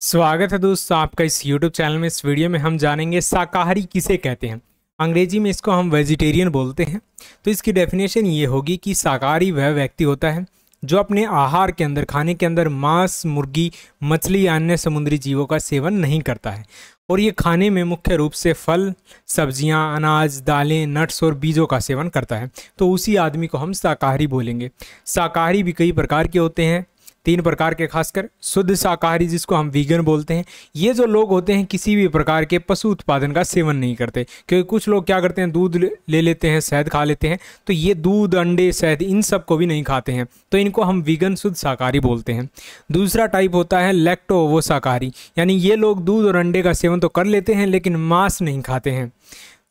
स्वागत है दोस्तों आपका इस YouTube चैनल में इस वीडियो में हम जानेंगे शाकाहारी किसे कहते हैं अंग्रेजी में इसको हम वेजिटेरियन बोलते हैं तो इसकी डेफिनेशन ये होगी कि शाकाहारी वह व्यक्ति होता है जो अपने आहार के अंदर खाने के अंदर मांस मुर्गी मछली या अन्य समुद्री जीवों का सेवन नहीं करता है और ये खाने में मुख्य रूप से फल सब्जियां अनाज दालें नट्स और बीजों का सेवन करता है तो उसी आदमी को हम शाकाहारी बोलेंगे शाकाहारी भी कई प्रकार के होते हैं तीन प्रकार के खासकर शुद्ध शाकाहारी जिसको हम वीगन बोलते हैं ये जो लोग होते हैं किसी भी प्रकार के पशु उत्पादन का सेवन नहीं करते क्योंकि कुछ लोग क्या करते हैं दूध ले लेते हैं शहद खा लेते हैं तो ये दूध अंडे शहद इन सब को भी नहीं खाते हैं तो इनको हम वीगन शुद्ध शाकाहारी बोलते हैं दूसरा टाइप होता है लेक्टोवो वो शाकाहारी यानी ये लोग दूध और अंडे का सेवन तो कर लेते हैं लेकिन मांस नहीं खाते हैं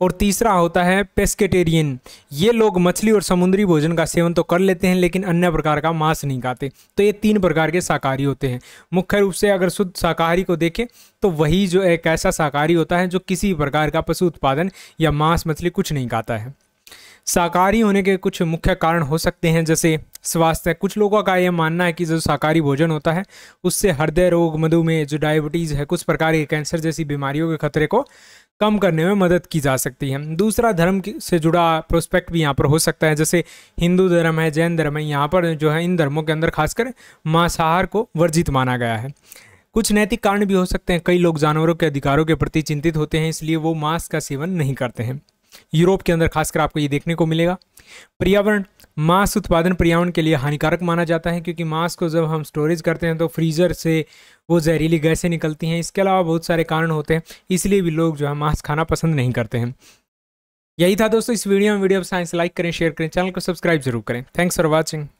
और तीसरा होता है पेस्केटेरियन ये लोग मछली और समुद्री भोजन का सेवन तो कर लेते हैं लेकिन अन्य प्रकार का मांस नहीं खाते तो ये तीन प्रकार के शाकाहारी होते हैं मुख्य रूप से अगर शुद्ध शाकाहारी को देखें तो वही जो एक ऐसा शाकाहारी होता है जो किसी प्रकार का पशु उत्पादन या मांस मछली कुछ नहीं खाता है शाकाहारी होने के कुछ मुख्य कारण हो सकते हैं जैसे स्वास्थ्य कुछ लोगों का यह मानना है कि जो शाकाहारी भोजन होता है उससे हृदय रोग मधुमेह जो डायबिटीज़ है कुछ प्रकार के कैंसर जैसी बीमारियों के खतरे को कम करने में मदद की जा सकती है दूसरा धर्म से जुड़ा प्रोस्पेक्ट भी यहाँ पर हो सकता है जैसे हिंदू धर्म है जैन धर्म है यहाँ पर जो है इन धर्मों के अंदर खासकर मांसाहार को वर्जित माना गया है कुछ नैतिक कारण भी हो सकते हैं कई लोग जानवरों के अधिकारों के प्रति चिंतित होते हैं इसलिए वो मांस का सेवन नहीं करते हैं यूरोप के अंदर खासकर आपको ये देखने को मिलेगा पर्यावरण मांस उत्पादन पर्यावरण के लिए हानिकारक माना जाता है क्योंकि मांस को जब हम स्टोरेज करते हैं तो फ्रीज़र से वो जहरीली गैसें निकलती हैं इसके अलावा बहुत सारे कारण होते हैं इसलिए भी लोग जो है मांस खाना पसंद नहीं करते हैं यही था दोस्तों इस वीडियो में वीडियो साइंस लाइक तो करें शेयर करें चैनल को सब्सक्राइब जरूर करें थैंक्स फॉर वॉचिंग